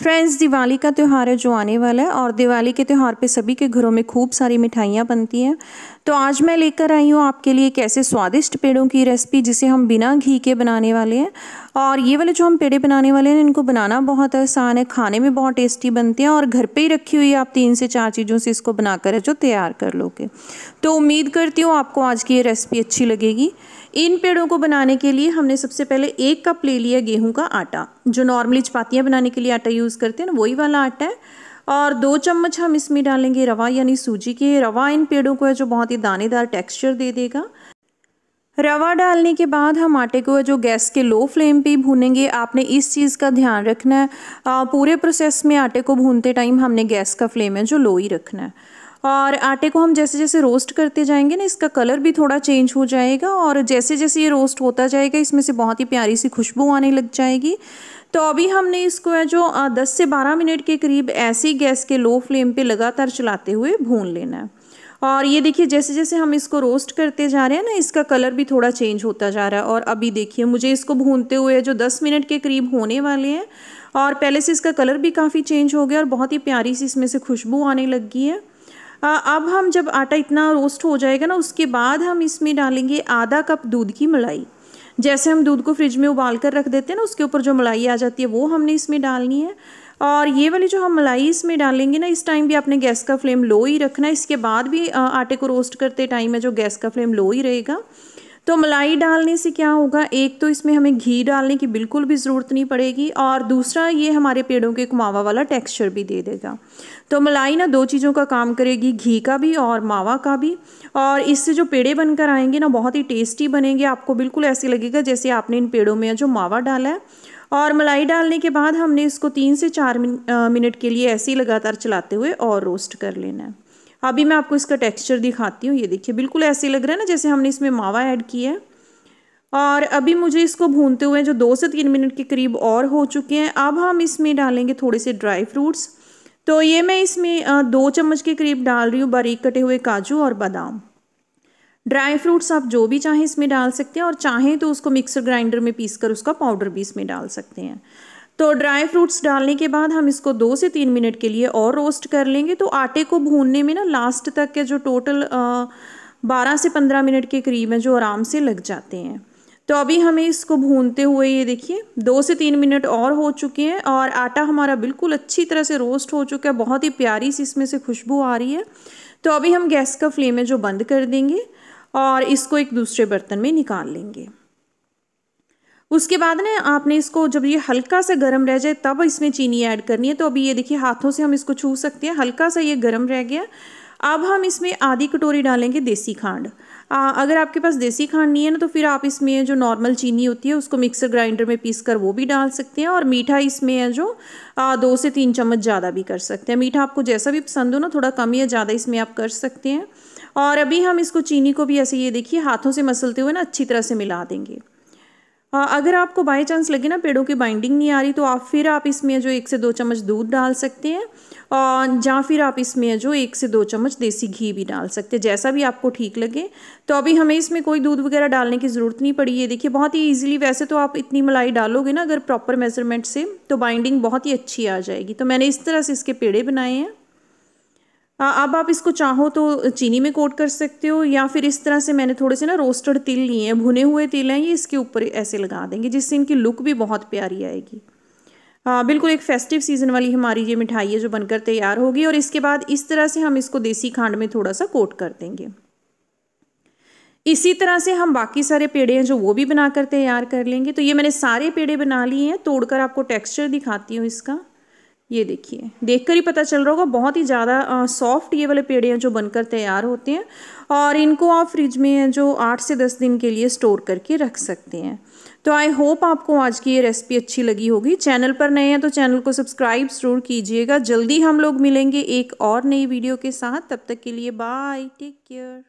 friends Diwali का त्यौहार है जो आने वाला है और दिवाली के त्यौहार पे सभी के घरों में खूब सारी मिठाइयाँ बनती हैं तो आज मैं लेकर आई हूँ आपके लिए एक ऐसे स्वादिष्ट पेड़ों की रेसिपी जिसे हम बिना घी के बनाने वाले हैं और ये वाले जो हम पेड़े बनाने वाले हैं इनको बनाना बहुत आसान है खाने में बहुत टेस्टी बनते हैं और घर पर ही रखी हुई आप तीन से चार चीज़ों से इसको बनाकर जो तैयार कर लोगे तो उम्मीद करती हूँ आपको आज की ये रेसिपी अच्छी लगेगी इन पेड़ों को बनाने के लिए हमने सबसे पहले एक कप ले लिया गेहूँ का आटा जो नॉर्मली चपातियाँ बनाने के लिए आटा यूज़ करते हैं ना वही वाला आटा है और दो चम्मच हम इसमें डालेंगे रवा यानी सूजी के रवा इन पेड़ों को है जो बहुत ही दानेदार टेक्सचर दे देगा रवा डालने के बाद हम आटे को जो गैस के लो फ्लेम पे भूनेंगे आपने इस चीज़ का ध्यान रखना है आ, पूरे प्रोसेस में आटे को भूनते टाइम हमने गैस का फ्लेम है जो लो ही रखना है और आटे को हम जैसे जैसे रोस्ट करते जाएंगे ना इसका कलर भी थोड़ा चेंज हो जाएगा और जैसे जैसे ये रोस्ट होता जाएगा इसमें से बहुत ही प्यारी सी खुशबू आने लग जाएगी तो अभी हमने इसको है जो दस से बारह मिनट के करीब ऐसी गैस के लो फ्लेम पे लगातार चलाते हुए भून लेना है और ये देखिए जैसे जैसे हम इसको रोस्ट करते जा रहे हैं ना इसका कलर भी थोड़ा चेंज होता जा रहा है और अभी देखिए मुझे इसको भूनते हुए जो दस मिनट के करीब होने वाले हैं और पहले से इसका कलर भी काफ़ी चेंज हो गया और बहुत ही प्यारी सी इसमें से खुशबू आने लग गई है अब हम जब आटा इतना रोस्ट हो जाएगा ना उसके बाद हम इसमें डालेंगे आधा कप दूध की मलाई जैसे हम दूध को फ्रिज में उबाल कर रख देते हैं ना उसके ऊपर जो मलाई आ जाती है वो हमने इसमें डालनी है और ये वाली जो हम मलाई इसमें डालेंगे ना इस टाइम भी आपने गैस का फ्लेम लो ही रखना है इसके बाद भी आटे को रोस्ट करते टाइम में जो गैस का फ्लेम लो ही रहेगा तो मलाई डालने से क्या होगा एक तो इसमें हमें घी डालने की बिल्कुल भी ज़रूरत नहीं पड़ेगी और दूसरा ये हमारे पेड़ों के मावा वाला टेक्सचर भी दे देगा तो मलाई ना दो चीज़ों का काम करेगी घी का भी और मावा का भी और इससे जो पेड़े बनकर आएंगे ना बहुत ही टेस्टी बनेंगे आपको बिल्कुल ऐसे लगेगा जैसे आपने इन पेड़ों में जो मावा डाला है और मलाई डालने के बाद हमने इसको तीन से चार मिनट के लिए ऐसे ही लगातार चलाते हुए और रोस्ट कर लेना है हाँ, अभी मैं आपको इसका टेक्सचर दिखाती हूँ ये देखिए बिल्कुल ऐसे लग रहा है ना जैसे हमने इसमें मावा ऐड किया है और अभी मुझे इसको भूनते हुए जो दो से तीन मिनट के करीब और हो चुके हैं अब हम इसमें डालेंगे थोड़े से ड्राई फ्रूट्स तो ये मैं इसमें दो चम्मच के करीब डाल रही हूँ बारीक कटे हुए काजू और बादाम ड्राई फ्रूट्स आप जो भी चाहें इसमें डाल सकते हैं और चाहें तो उसको मिक्सर ग्राइंडर में पीस कर उसका पाउडर भी इसमें डाल सकते हैं तो ड्राई फ्रूट्स डालने के बाद हम इसको दो से तीन मिनट के लिए और रोस्ट कर लेंगे तो आटे को भूनने में ना लास्ट तक के जो टोटल बारह से पंद्रह मिनट के करीब हैं जो आराम से लग जाते हैं तो अभी हमें इसको भूनते हुए ये देखिए दो से तीन मिनट और हो चुके हैं और आटा हमारा बिल्कुल अच्छी तरह से रोस्ट हो चुका है बहुत ही प्यारी सी इसमें से खुशबू आ रही है तो अभी हम गैस का फ्लेम है जो बंद कर देंगे और इसको एक दूसरे बर्तन में निकाल लेंगे उसके बाद ना आपने इसको जब ये हल्का सा गर्म रह जाए तब इसमें चीनी ऐड करनी है तो अभी ये देखिए हाथों से हम इसको छू सकते हैं हल्का सा ये गर्म रह गया अब हम इसमें आधी कटोरी डालेंगे देसी खांड आ, अगर आपके पास देसी खांड नहीं है ना तो फिर आप इसमें जो नॉर्मल चीनी होती है उसको मिक्सर ग्राइंडर में पीस कर वो भी डाल सकते हैं और मीठा इसमें है जो आ, दो से तीन चम्मच ज़्यादा भी कर सकते हैं मीठा आपको जैसा भी पसंद हो ना थोड़ा कम या ज़्यादा इसमें आप कर सकते हैं और अभी हम इसको चीनी को भी ऐसे ये देखिए हाथों से मसलते हुए ना अच्छी तरह से मिला देंगे हाँ, अगर आपको बाई चांस लगे ना पेड़ों की बाइंडिंग नहीं आ रही तो आप फिर आप इसमें जो एक से दो चम्मच दूध डाल सकते हैं और या फिर आप इसमें जो एक से दो चम्मच देसी घी भी डाल सकते हैं जैसा भी आपको ठीक लगे तो अभी हमें इसमें कोई दूध वगैरह डालने की ज़रूरत नहीं पड़ी है देखिए बहुत ही ईजिली वैसे तो आप इतनी मलाई डालोगे ना अगर प्रॉपर मेजरमेंट से तो बाइंडिंग बहुत ही अच्छी आ जाएगी तो मैंने इस तरह से इसके पेड़े बनाए हैं अब आप इसको चाहो तो चीनी में कोट कर सकते हो या फिर इस तरह से मैंने थोड़े से ना रोस्टेड तिल लिए हैं भुने हुए तिल हैं ये इसके ऊपर ऐसे लगा देंगे जिससे इनकी लुक भी बहुत प्यारी आएगी आ, बिल्कुल एक फेस्टिव सीज़न वाली हमारी ये मिठाई है जो बनकर तैयार होगी और इसके बाद इस तरह से हम इसको देसी खांड में थोड़ा सा कोट कर देंगे इसी तरह से हम बाकी सारे पेड़े हैं जो वो भी बनाकर तैयार कर लेंगे तो ये मैंने सारे पेड़े बना लिए हैं तोड़कर आपको टेक्सचर दिखाती हूँ इसका ये देखिए देखकर ही पता चल रहा होगा बहुत ही ज़्यादा सॉफ्ट ये वाले पेड़े हैं जो बनकर तैयार होते हैं और इनको आप फ्रिज में जो आठ से दस दिन के लिए स्टोर करके रख सकते हैं तो आई होप आपको आज की ये रेसिपी अच्छी लगी होगी चैनल पर नए हैं तो चैनल को सब्सक्राइब ज़रूर कीजिएगा जल्दी हम लोग मिलेंगे एक और नई वीडियो के साथ तब तक के लिए बाय टेक केयर